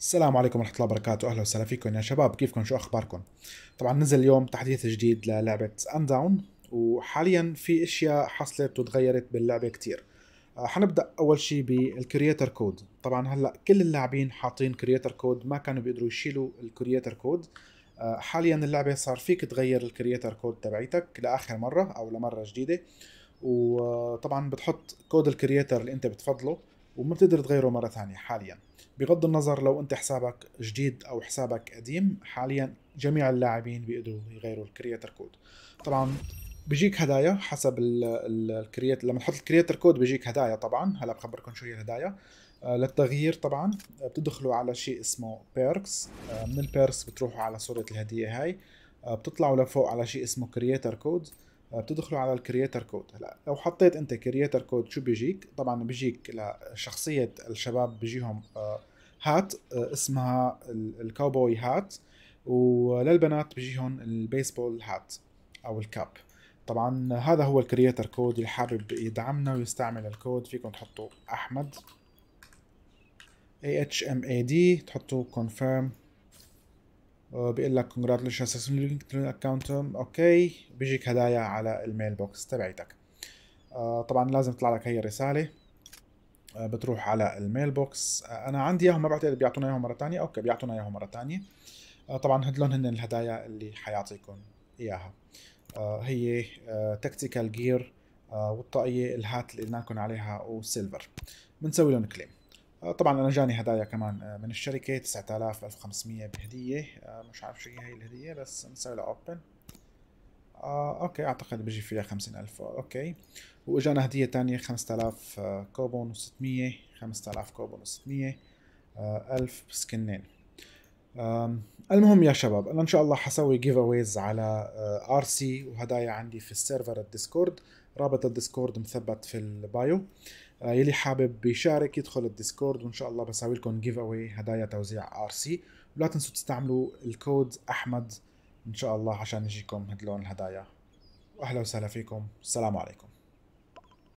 السلام عليكم ورحمة الله وبركاته أهلا وسهلا فيكم يا شباب كيفكم شو أخباركم طبعا نزل اليوم تحديث جديد للعبة أنداون وحاليا في اشياء حصلت وتغيرت باللعبة كتير آه، حنبدأ أول شيء بالكرياتر كود طبعا هلأ كل اللاعبين حاطين كرياتر كود ما كانوا بيقدروا يشيلوا الكرياتر آه، كود حاليا اللعبة صار فيك تغير الكرياتر كود تبعيتك لآخر مرة أو لمرة جديدة وطبعا بتحط كود الكرياتر اللي انت بتفضله وما بتقدر تغيره مره ثانيه حاليا بغض النظر لو انت حسابك جديد او حسابك قديم حاليا جميع اللاعبين بيقدروا يغيروا الكرييتر كود طبعا بيجيك هدايا حسب الكرييت لما تحط الكرييتر كود بيجيك هدايا طبعا هلا بخبركم شو هي الهدايا آه، للتغيير طبعا آه، بتدخلوا على شيء اسمه بيركس آه، من البيركس بتروحوا على صوره الهديه هاي بتطلعوا لفوق على شيء اسمه كرييتر كود بتدخلوا على الكرييتر كود هلا لو حطيت انت كرييتر كود شو بيجيك طبعا بيجيك لشخصيه الشباب بيجيهم هات آه، آه، اسمها الكاوبوي هات وللبنات بيجيهم البيسبول هات او الكاب طبعا هذا هو الكرييتر كود اللي حابب يدعمنا ويستعمل الكود فيكم تحطوا احمد اي اتش ام اي دي تحطوا كونفيرم آه، بيقول لك congratulations successfully account اوكي بيجيك هدايا على الميل بوكس تبعيتك آه، طبعا لازم تطلع لك هي الرساله آه، بتروح على الميل بوكس انا عندي اياهم ما بعتقد بيعطونا اياهم مره ثانيه اوكي بيعطونا اياهم مره ثانيه طبعا هدلون هن الهدايا اللي حيعطيكم اياها هي تكتيكال جير والطاقيه الهات اللي قلنا لكم عليها وسيلفر بنسوي لهم كليم آه، طبعا انا جاني هدايا كمان آه، من الشركه 9000 1500 بهديه آه، مش عارف شو هي هي الهديه بس نسوي لها اوبن آه اوكي اعتقد بيجي فيها 50000 اوكي واجانا هديه ثانيه 5000 كوبون و600 5000 كوبون و600 1000 سكنين المهم يا شباب انا ان شاء الله حسوي جيف اويز على آه، ار سي وهدايا عندي في السيرفر الديسكورد رابط الديسكورد مثبت في البايو آه، يلي حابب يشارك يدخل الديسكورد وان شاء الله بسوي لكم جيف اوي هدايا توزيع ار سي ولا تنسوا تستعملوا الكود احمد ان شاء الله عشان يجيكم هدلون الهدايا واهلا وسهلا فيكم السلام عليكم